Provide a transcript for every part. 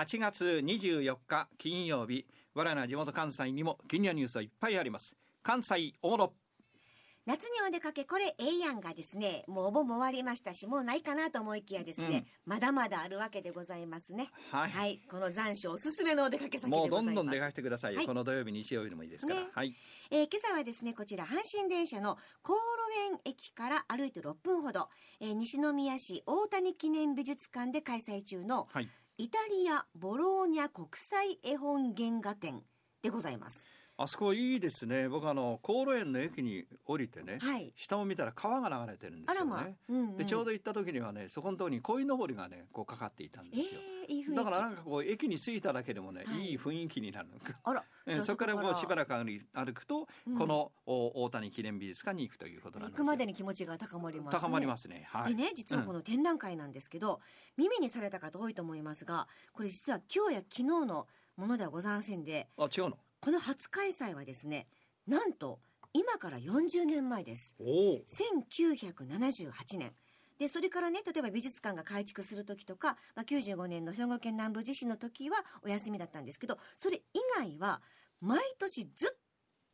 8月24日金曜日我ら地元関西にも金魚ニュースはいっぱいあります関西おもろ夏にお出かけこれええやんがですねもうお盆も終わりましたしもうないかなと思いきやですね、うん、まだまだあるわけでございますね、はい、はい、この残暑おすすめのお出かけ先でもうどんどん出かけてください、はい、この土曜日日曜日でもいいですから、ね、はいえー、今朝はですねこちら阪神電車の高路園駅から歩いて6分ほど、えー、西宮市大谷記念美術館で開催中の、はいイタリア・ボローニャ国際絵本原画展でございます。あそこいいですね。僕あの高路園の駅に降りてね、はい、下を見たら川が流れてるんですよね。まうんうん、でちょうど行った時にはね、そこのところに鯉のぼりがねこうかかっていたんですよ。えー、いいだからなんかこう駅に着いただけでもね、はい、いい雰囲気になるのあ ら。そこからもうしばらく歩くと、うん、この大谷記念美術館に行くということなんです。行くまでに気持ちが高まります、ね、高まりますね。はい。でね、実はこの展覧会なんですけど、うん、耳にされた方多いと思いますが、これ実は今日や昨日のものではございませんで。あ、違うの。この初開催はですね、なんと今から40年前です。1978年。で、それからね、例えば美術館が改築する時とか、まあ、95年の兵庫県南部地震の時はお休みだったんですけど、それ以外は毎年ずっ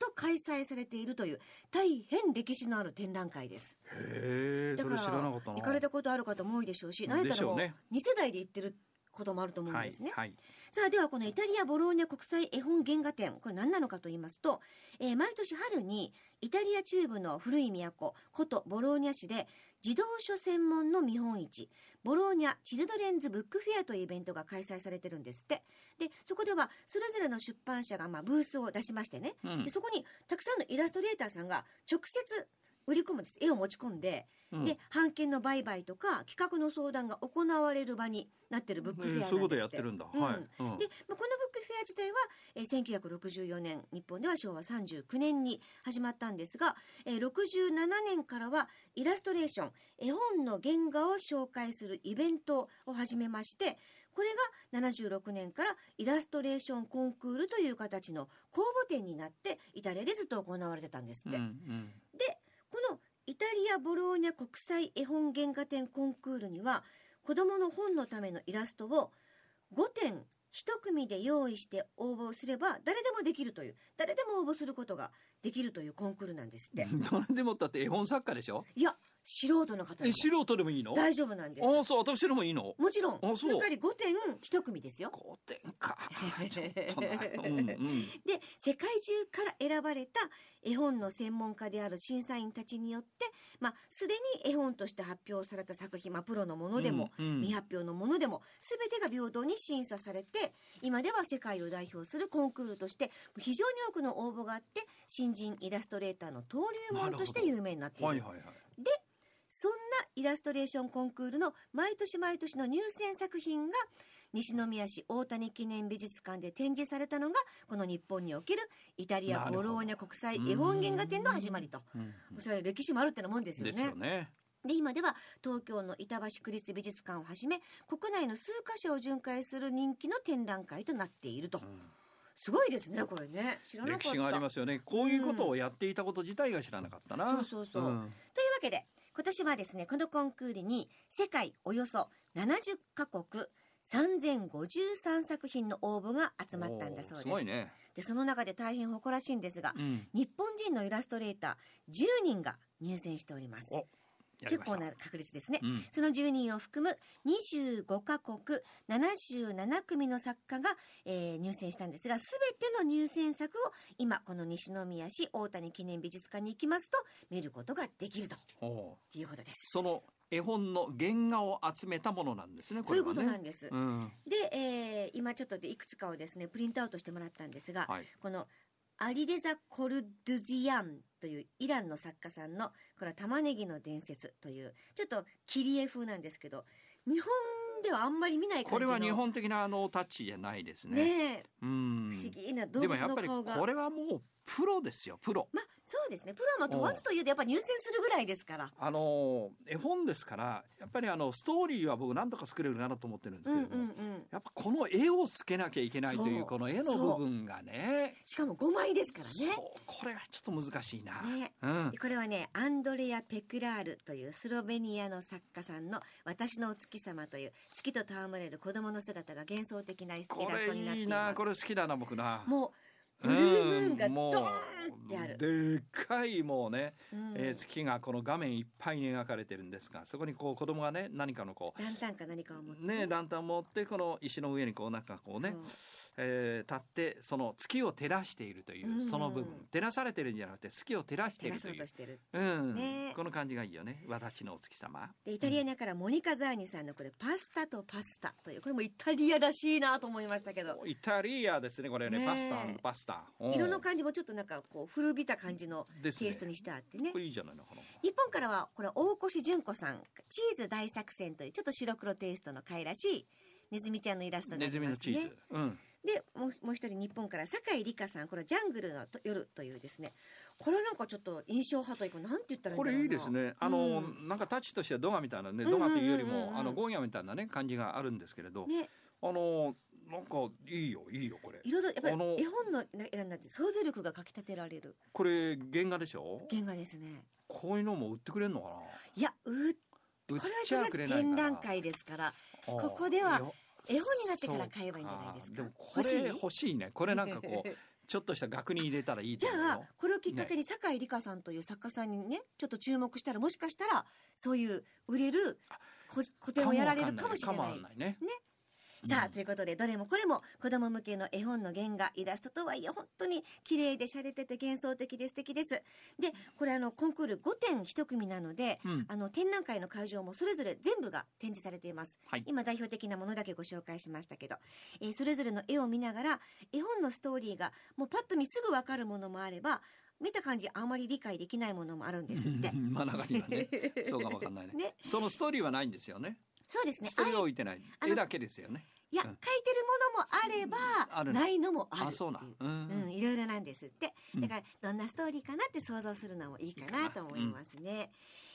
と開催されているという大変歴史のある展覧会です。へえ、だから行かれたことある方も多いでしょうし、何やったらもう2世代で行ってることもあると思うんですね。はいはい、さあ、ではこのイタリア・ボローニャ国際絵本原画展、これ何なのかと言いますと、えー、毎年春にイタリア中部の古い都、古都ボローニャ市で児童書専門の見本市、ボローニャチルドレンズブックフェアというイベントが開催されてるんですって。で、そこではそれぞれの出版社がまあブースを出しましてね、うん、でそこにたくさんのイラストレーターさんが直接売り込むんです。絵を持ち込んで、うん、で、版権の売買とか、企画の相談が行われる場になってるブックフェアなんですそういうことやってるんだ。はい。うん、で、まあ、このブックフェア自体は、えー、1964年、日本では昭和39年に始まったんですが、えー、67年からは、イラストレーション、絵本の原画を紹介するイベントを始めまして、これが76年からイラストレーションコンクールという形の公募展になって、イタリアでずっと行われてたんですって。うんうんイタリア・ボローニャ国際絵本原画展コンクールには、子供の本のためのイラストを5点1組で用意して応募すれば誰でもできるという誰でも応募することができるというコンクールなんですって誰でもったって絵本作家でしょいや素人の方え、素人でもいいの大丈夫なんですああ、そう、私でもいいのもちろん。あそのり5点1組ですよ。5点か。ちょっとな、で、世界中から選ばれた絵本の専門家である審査員たちによって、まあ、すでに絵本として発表された作品、まあ、プロのものでも、うんうん、未発表のものでも、すべてが平等に審査されて、今では世界を代表するコンクールとして、非常に多くの応募があって、新人イラストレーターの登竜門として有名になっている。るはいはいはい。イラストレーションコンクールの毎年毎年の入選作品が西宮市大谷記念美術館で展示されたのがこの日本におけるイタリアボローニャ国際絵本原画展の始まりとそれは歴史もあるってのもんですよね。で今では東京の板橋区立美術館をはじめ国内の数か所を巡回する人気の展覧会となっていると。すごいですねこれね知らなかった歴史がありますよねこういうことをやっていたこと自体が知らなかったな、うん、そうそうそう、うん、というわけで今年はですね、このコンクールに世界およそ70カ国、3053作品の応募が集まったんだそうです。すごいね。で、その中で大変誇らしいんですが、うん、日本人のイラストレーター10人が入選しております。結構な確率ですね、うん、その10人を含む25か国77組の作家が、えー、入選したんですが全ての入選作を今この西宮市大谷記念美術館に行きますと見ることができるということです。その絵本の原画を集めたものなんですね。ねそういうことなんです。うん、で、えー、今ちょっとでいくつかをですねプリントアウトしてもらったんですが、はい、このアリレザ・コルドゥジアンというイランの作家さんの、これは玉ねぎの伝説という、ちょっと切り絵風なんですけど、日本ではあんまり見ないこれは日本的なあのタッチじゃないですね。ねうん。不思議な動物の顔が。でもやっぱりこれはもうプロですよプロ、まあ、そうですねプロも問わずというとやっぱ入選するぐらいですからあの絵本ですからやっぱりあのストーリーは僕何とか作れるかなと思ってるんですけども、うんうんうん、やっぱこの絵をつけなきゃいけないというこの絵の部分がねしかも5枚ですからねこれはちょっと難しいな、ねうん、これはねアンドレア・ペクラールというスロベニアの作家さんの「私のお月様」という月と戯れる子供の姿が幻想的なイラストになっていますこれ好きだな僕なもうブルームーンがドーンってあるでっかいもうね、うん、えー、月がこの画面いっぱいに描かれてるんですがそこにこう子供がね何かのこうランタンか何かを持ってねランタン持ってこの石の上にこうなんかこうねえー、立ってその月を照らしているというその部分、うん、照らされてるんじゃなくて月を照らしているという、うんね、この感じがいいよね私のお月様でイタリアだからモニカ・ザーニさんのこれ「パスタとパスタ」というこれもイタリアらしいなと思いましたけどイタリアですねこれねパスタパスした色の感じもちょっとなんかこう古びた感じのテイストにしてあってね、ね、これいいじゃないのかな日本からはこれ大越純子さんチーズ大作戦というちょっと白黒テイストの回らしいネズミちゃんのイラストになりますね。うん、でもうもう一人日本から酒井理香さんこれジャングルの夜というですねこれなんかちょっと印象派というかなんて言ったらいいんだろうこれいいですねあの、うん、なんかタッチとしてはドガみたいなねドガというよりも、あのゴーヤみたいなね感じがあるんですけれど、ね、あのなんかいいよいいよこれいろいろやっぱり絵本のなんて想像力がかきたてられるこれ原画でしょ原画ですねこういうのも売ってくれるのかないや売っこれはとりあえず展覧会ですからここでは絵本になってから買えばいいんじゃないですかでもこれ欲しいねこれなんかこう ちょっとした額に入れたらいいじゃあこれをきっかけに酒井理香さんという作家さんにねちょっと注目したらもしかしたらそういう売れる個展をやられるかもしれないないねねさあ、ということで、どれもこれも子供向けの絵本の原画、イラストとはいえ、本当に綺麗で洒落てて幻想的で素敵です。で、これあの、コンクール5点1組なので、うん、あの、展覧会の会場もそれぞれ全部が展示されています。はい、今代表的なものだけご紹介しましたけど、えー、それぞれの絵を見ながら、絵本のストーリーがもうパッと見すぐわかるものもあれば、見た感じあんまり理解できないものもあるんですって。まあ中にはね、そうかわかんないねね、そのストーリーはないんですよね。そうですね。ストーリーは置いてない。絵だけですよね。いや、書いてるものもあれば、ないのもあるいう。うん、いろいろなんですって。だから、どんなストーリーかなって想像するのもいいかなと思いますね。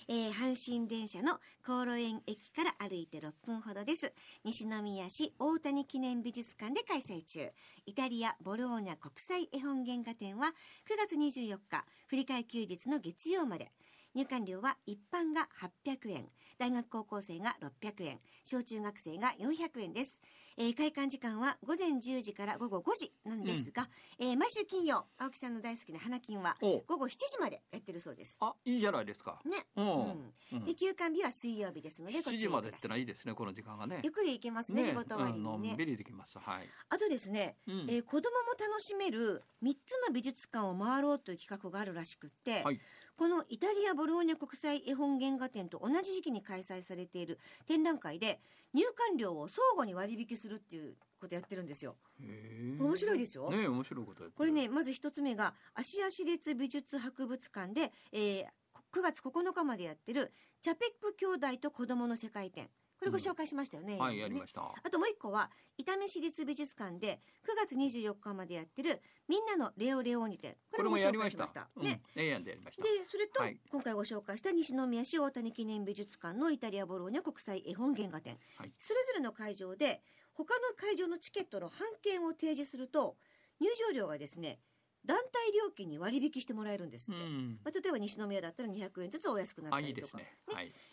え阪神電車の高路園駅から歩いて6分ほどです。西宮市大谷記念美術館で開催中。イタリア・ボローニャ国際絵本原画展は、9月24日、振り替休日の月曜まで、入館料は一般が800円、大学高校生が600円、小中学生が400円です。えー、開館時間は午前10時から午後5時なんですが、うん、えー、毎週金曜、青木さんの大好きな花金は午後7時までやってるそうです。あ、いいじゃないですか。ね。うん。うん、で、休館日は水曜日ですので、7時までってのはいいですね、この時間がね。ゆっくり行けますね、ね仕事終わりに、ねうん、のんびりできます。はい。あとですね、うん、えー、子供も楽しめる3つの美術館を回ろうという企画があるらしくて、はい、このイタリア・ボローニャ国際絵本原画展と同じ時期に開催されている展覧会で入館料を相互に割引するっていうことやってるんですよ。面白いでしょね面白いことこれね、まず一つ目が、芦屋市立美術博物館で、えー、9月9日までやってる、チャペック兄弟と子供の世界展。これご紹介しましたよね。うん、はい、やりました。あともう一個は、伊丹市立美術館で9月24日までやってる、みんなのレオレオにて、これも紹介しました。したね、うん、ええでやりました。で、それと、今回ご紹介した西宮市大谷記念美術館のイタリア・ボローニャ国際絵本原画展、はい、それぞれの会場で、他の会場のチケットの半券を提示すると、入場料がですね、団体料金に割引してもらえるんですって、うん、まあ、例えば西宮だったら200円ずつお安くなったりとか、ね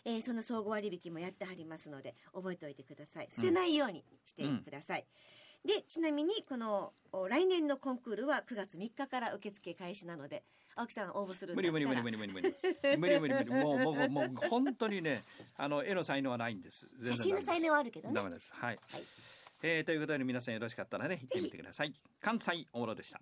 えその総合割引もやってはりますので覚えておいてください捨てないようにしてください、うん、でちなみにこの来年のコンクールは9月3日から受付開始なので青木さん応募する無理無理無理無理無理無理無理無理無理もうもうもう本当にねあの絵の才能はないんです写真の才能はあるけどねダメですはい、はいえー、ということで皆さんよろしかったらね行ってみてください関西オーロでした